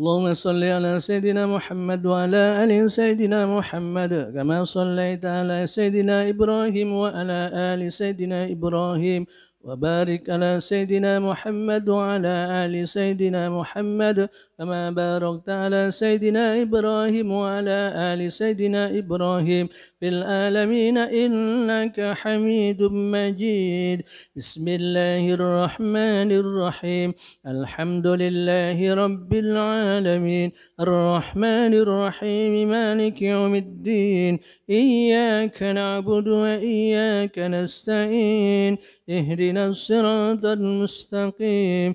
اللهم صل على سيدنا محمد وعلى آل سيدنا محمد كما صليت على سيدنا إبراهيم وعلى آل سيدنا إبراهيم وبارك على سيدنا محمد وعلى آل سيدنا محمد كما باركت على سيدنا إبراهيم وعلى آل سيدنا إبراهيم في العالمين إنك حميد مجيد بسم الله الرحمن الرحيم الحمد لله رب العالمين الرحمن الرحيم مالك يوم الدين إياك نعبد وإياك نستعين اهدنا الصراط المستقيم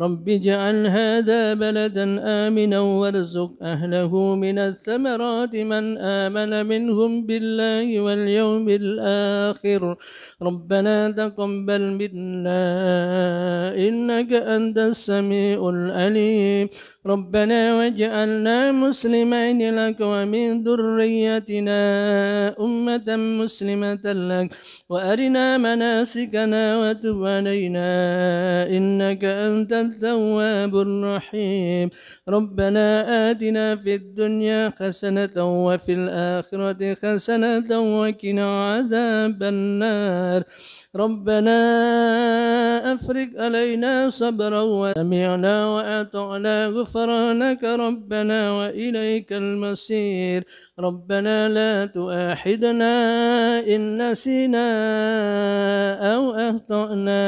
رب اجعل هذا بلدا آمنا وارزق أهله من الثمرات من آمن منهم بالله واليوم الآخر ربنا تقبل منا إنك أنت السميع العليم ربنا واجعلنا مسلمين لك ومن ذريتنا أمة مسلمة لك وأرنا مناسكنا وتب علينا إنك أنت التواب الرحيم ربنا آتنا في الدنيا حسنة وفي الآخرة حسنة وقنا عذاب النار ربنا أفرق علينا صبرا وسمعنا وأطعنا غفرانك ربنا وإليك المصير ربنا لا تؤاخذنا إن نسينا أو أخطأنا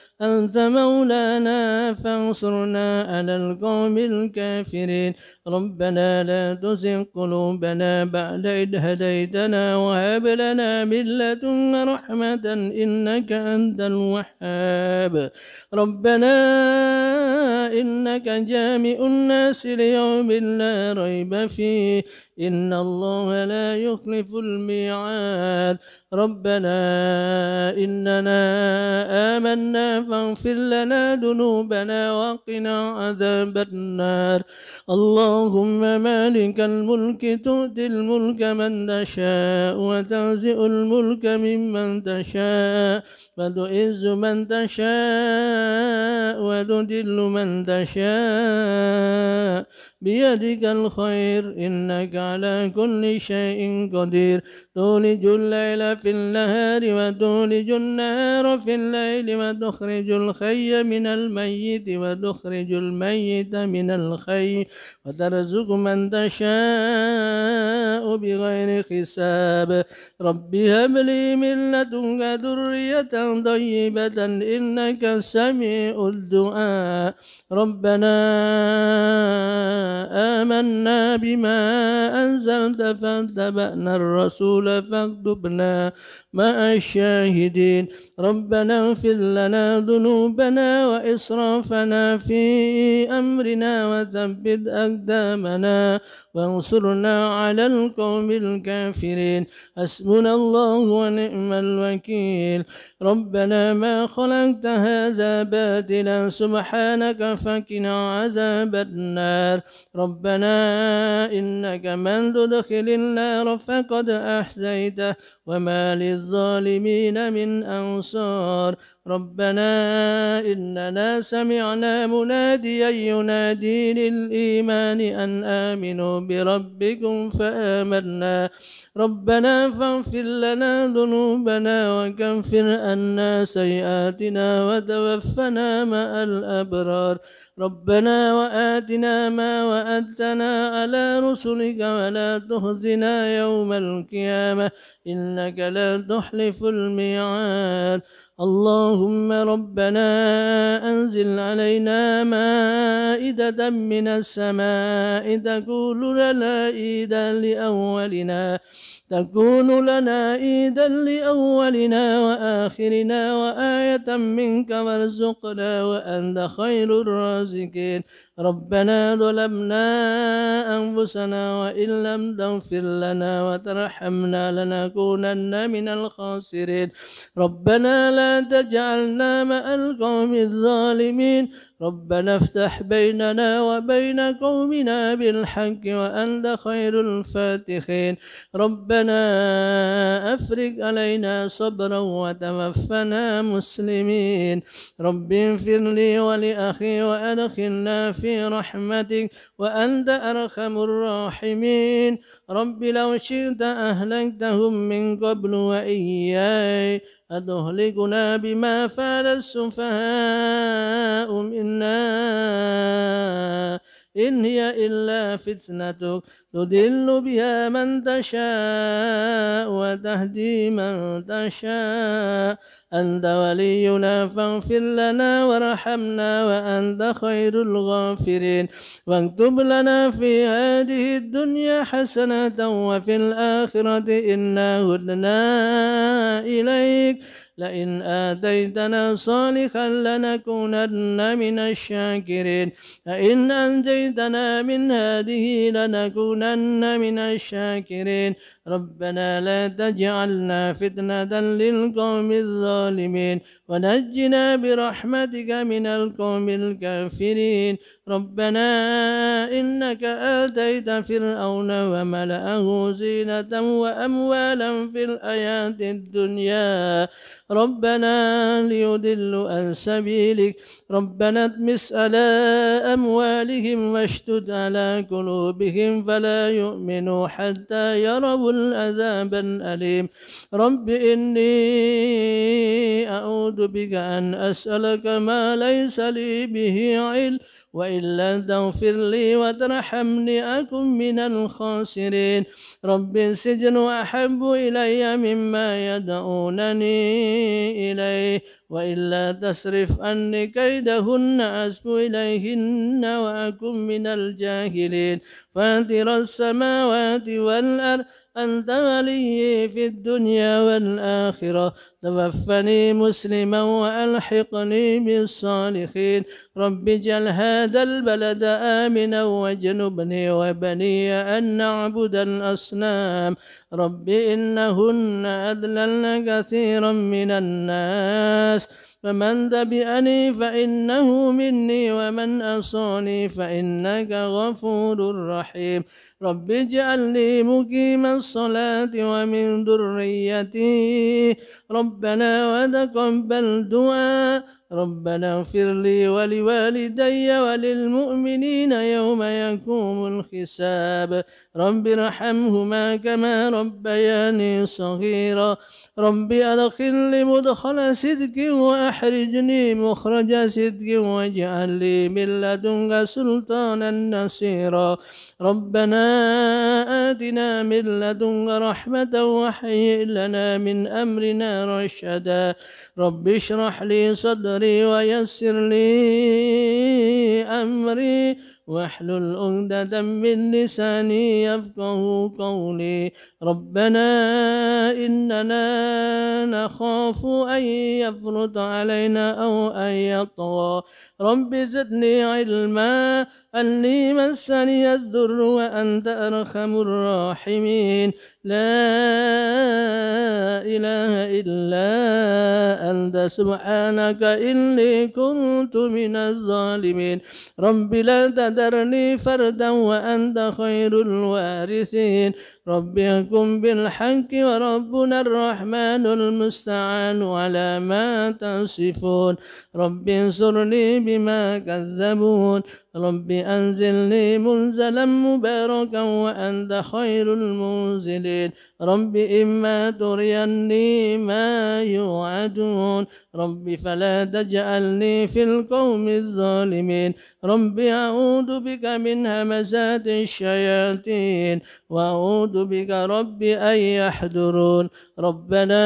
أنت مولانا فانصرنا على القوم الكافرين ربنا لا تزغ قلوبنا بعد إذ هديتنا وهب لنا من لدنك رحمة إنك أنت الوهاب ربنا إنك جامع الناس ليوم لا ريب فيه إن الله لا يخلف الميعاد ربنا إننا آمنا فاغفر لنا ذنوبنا وقنا عذاب النار اللهم مالك الملك تؤتي الملك من تشاء وتنزع الملك ممن تشاء وتعز من تشاء وتذل من تشاء بيدك الخير إنك على كل شيء قدير تولج الليل في النهار وتولج النهار في الليل وتخرج الخي من الميت وتخرج الميت من الخي وترزق من تشاء بغير حساب رب هب لي من لدنك ذرية طيبة إنك سميع الدعاء ربنا آمنا بما أنزلت فاتبعنا الرسول فاكتبنا مع الشاهدين ربنا اغفر لنا ذنوبنا وإسرافنا في أمرنا وثبت أقدامنا وانصرنا على القوم القوم الكافرين حسبنا الله ونعم الوكيل ربنا ما خلقت هذا باطلا سبحانك فقنا عذاب النار ربنا إنك من تدخل النار فقد أحزيته وما للظالمين من أنصار ربنا إننا سمعنا مناديا ينادي للإيمان أن آمنوا بربكم فآمنا ربنا فاغفر لنا ذنوبنا وكفر عنا سيئاتنا وتوفنا مع الأبرار ربنا وآتنا ما وأدتنا على رسلك ولا تخزنا يوم القيامة إنك لا تحلف الميعاد اللهم ربنا أنزل علينا مائدة من السماء تقول لنا إيدا لأولنا تكون لنا عيدا لأولنا وآخرنا وآية منك وارزقنا وأنت خير الرازقين ربنا ظلمنا أنفسنا وإن لم تغفر لنا وترحمنا لنكونن من الخاسرين ربنا لا تجعلنا مع القوم الظالمين ربنا افتح بيننا وبين قومنا بالحق وأنت خير الفاتحين ربنا أفرج علينا صبرا وتوفنا مسلمين رب اغفر لي ولأخي وأدخلنا في رحمتك وأنت أرحم الراحمين رب لو شئت أهلكتهم من قبل وإياي أتهلكنا بما فعل السفهاء منا إن هي إلا فتنتك تضل بها من تشاء وتهدي من تشاء أنت ولينا فاغفر لنا وارحمنا وأنت خير الغافرين واكتب لنا في هذه الدنيا حسنة وفي الآخرة إنا هدنا إليك لئن آتيتنا صالحا لنكونن من الشاكرين لئن أنجيتنا من هذه لنكونن من الشاكرين ربنا لا تجعلنا فتنة للقوم الظالمين ونجنا برحمتك من القوم الكافرين ربنا إنك آتيت فرعون وملأه زينة وأموالا في الحياة الدنيا ربنا ليدلوا عن سبيلك ربنا اطمس على أموالهم واشتد على قلوبهم فلا يؤمنوا حتى يروا العذاب الأليم رب إني أعوذ بك أن أسألك ما ليس لي به علم وإلا تغفر لي وترحمني أكن من الخاسرين رب السجن أحب إلي مما يدعونني إليه وإلا تصرف أني كيدهن أسب إليهن وأكن من الجاهلين فاتر السماوات والأرض أنت ولي في الدنيا والآخرة توفني مسلما وألحقني بالصالحين رب اجعل هذا البلد آمنا واجنبني وبني أن نعبد الأصنام رب إنهن أذللن كثيرا من الناس فمن دبئني فإنه مني ومن أصاني فإنك غفور رحيم رب اجعل لي مقيم الصلاة ومن ذريتي ربنا وتقبل دعاء ربنا اغفر لي ولوالدي وللمؤمنين يوم يقوم الحساب رب ارحمهما كما ربياني صغيرا رب أدخلني مدخل صدق وأحرجني مخرج صدق واجعل لي من لدنك سلطانا نصيرا ربنا آتنا من لدنك رحمة وهيئ لنا من أمرنا رشدا رب اشرح لي صدري ويسر لي أمري واحلل عقدة من لساني يفقه قولي ربنا إننا نخاف أن يفرط علينا أو أن يطغى رب زدني علما أني مسني الذر وأنت أرحم الراحمين لا إله إلا أنت سبحانك إني كنت من الظالمين رب لا تذرني فردا وأنت خير الوارثين رب بالحق وربنا الرحمن المستعان على ما تصفون رب انصرني بما كذبون رب أنزلني منزلا مباركا وأنت خير المنزلين رب إما تريني ما يوعدون رب فلا تجعلني في القوم الظالمين رب أعوذ بك من همزات الشياطين وأعوذ بك رب أن يحضرون ربنا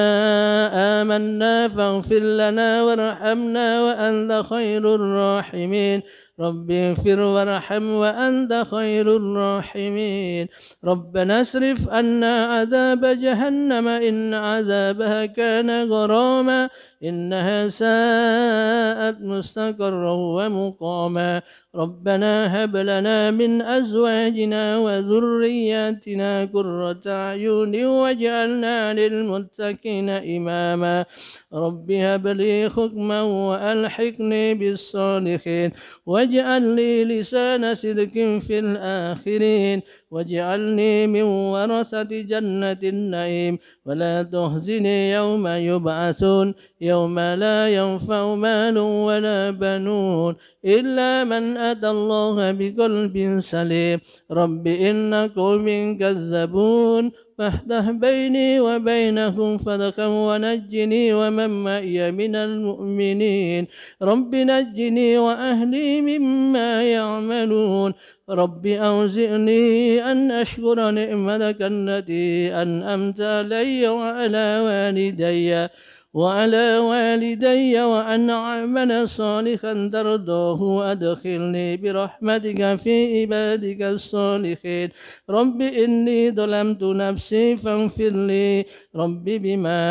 آمنا فاغفر لنا وارحمنا وأنت خير الراحمين رب اغفر وارحم وأنت خير الراحمين ربنا اصرف عنا عذاب جهنم إن عذابها كان غراما إنها ساءت مستقرا ومقاما ربنا هب لنا من أزواجنا وذرياتنا قرة أعين واجعلنا للمتقين إماما رب هب لي حكما وألحقني بالصالحين واجعل لي لسان صدق في الآخرين واجعلني من ورثة جنة النعيم ولا تخزني يوم يبعثون يوم لا ينفع مال ولا بنون إلا من أتى الله بقلب سليم رب إن قوم كذبون فاحده بيني وبينهم صدقا ونجني ومن معي من المؤمنين رب نجني وأهلي مما يعملون رب أوزئني أن أشكر نعمتك التي أنأمت علي وعلى والدي وعلى والدي وأن أعمل صالحا ترضاه وأدخلني برحمتك في عبادك الصالحين رب إني ظلمت نفسي فاغفر لي رب بما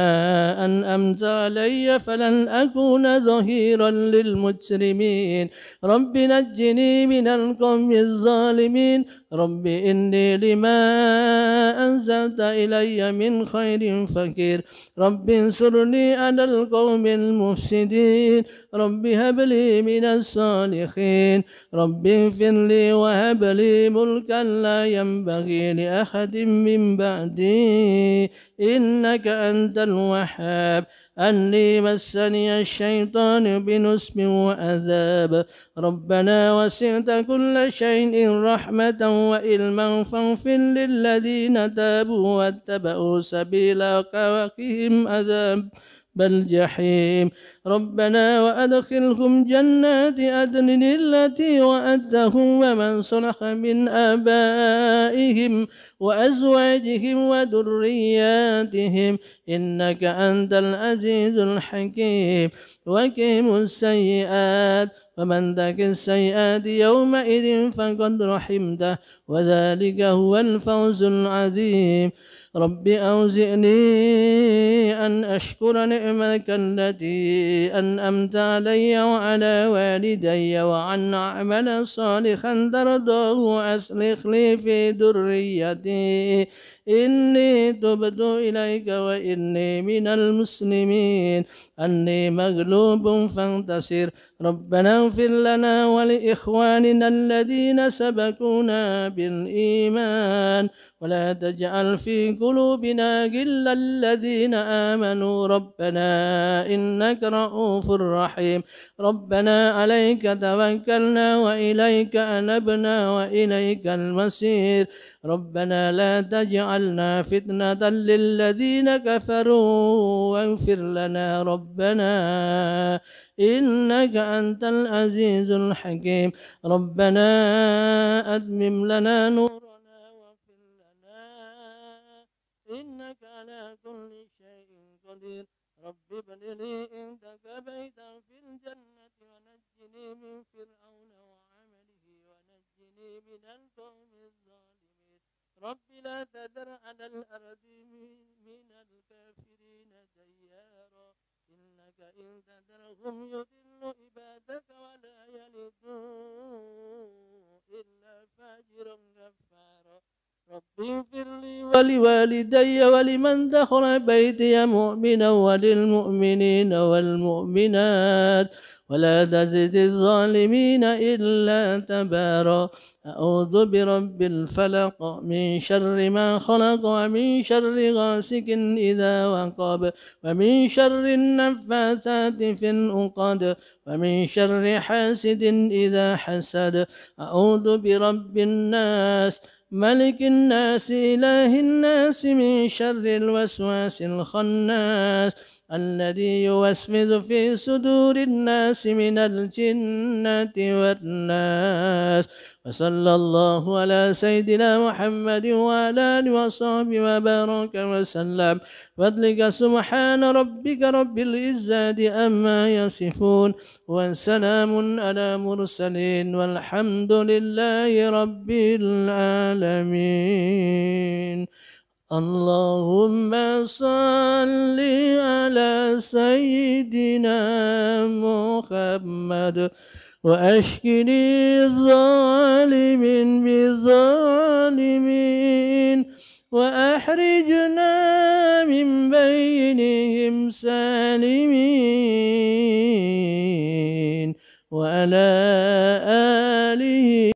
أن أنأمت علي فلن أكون ظهيرا للمجرمين رب نجني من القوم الظالمين رب إني لما أنزلت إلي من خير فكير رب انصرني على القوم المفسدين رب هب لي من الصالحين رب اغفر لي وهب لي ملكا لا ينبغي لأحد من بعدي إنك أنت الوهاب أني مسني الشيطان بنسب وأذاب ربنا وسعت كل شيء رحمة وإلما فاغفر للذين تابوا واتبعوا سبيلك وقهم أذاب بالجحيم ربنا وأدخلهم جنات أدن التي وأدهم ومن صلح من آبائهم وأزواجهم وذرياتهم إنك أنت العزيز الحكيم وقهم السيئات ومن ذاك السيئات يومئذ فقد رحمته وذلك هو الفوز العظيم رب أوزئني أن أشكر نعمتك التي أنأمت علي وعلى والدي وأن أعمل صالحا ترضاه وأصلح لي في ذريتي إني تبت إليك وإني من المسلمين أني مغلوب فانتصر ربنا اغفر لنا ولإخواننا الذين سبقونا بالإيمان ولا تجعل في قلوبنا غلا الذين آمنوا ربنا إنك رؤوف رحيم ربنا عليك توكلنا وإليك أنبنا وإليك المسير ربنا لا تجعلنا فتنة للذين كفروا واغفر لنا ربنا إنك أنت العزيز الحكيم ربنا أتمم لنا نورنا واغفر لنا إنك على كل شيء قدير رب ابن لي عندك بيتا في الجنة ونجني من فرعون وعمله ونجني من القوم الظالمين رب لا تذر على الأرض من الكافرين ديارا إنك إن تذرهم يضل عبادك ولا يلدوا إلا فاجرا كفارا رب اغفر لي ولوالدي ولمن دخل بيتي مؤمنا وللمؤمنين والمؤمنات ولا تزد الظالمين إلا تبارا أعوذ برب الفلق من شر ما خلق ومن شر غاسق إذا وقب ومن شر النفاثات في العقد ومن شر حاسد إذا حسد أعوذ برب الناس ملك الناس إله الناس من شر الوسواس الخناس الذي يوسوس في صدور الناس من الجنة والناس وصلى الله على سيدنا محمد وعلى آله وصحبه وبارك وسلم فضلك سبحان ربك رب العزة أما يصفون وسلام على مرسلين والحمد لله رب العالمين اللهم صل على سيدنا محمد وأشكر الظالمين بالظالمين وأحرجنا من بينهم سالمين وعلى آله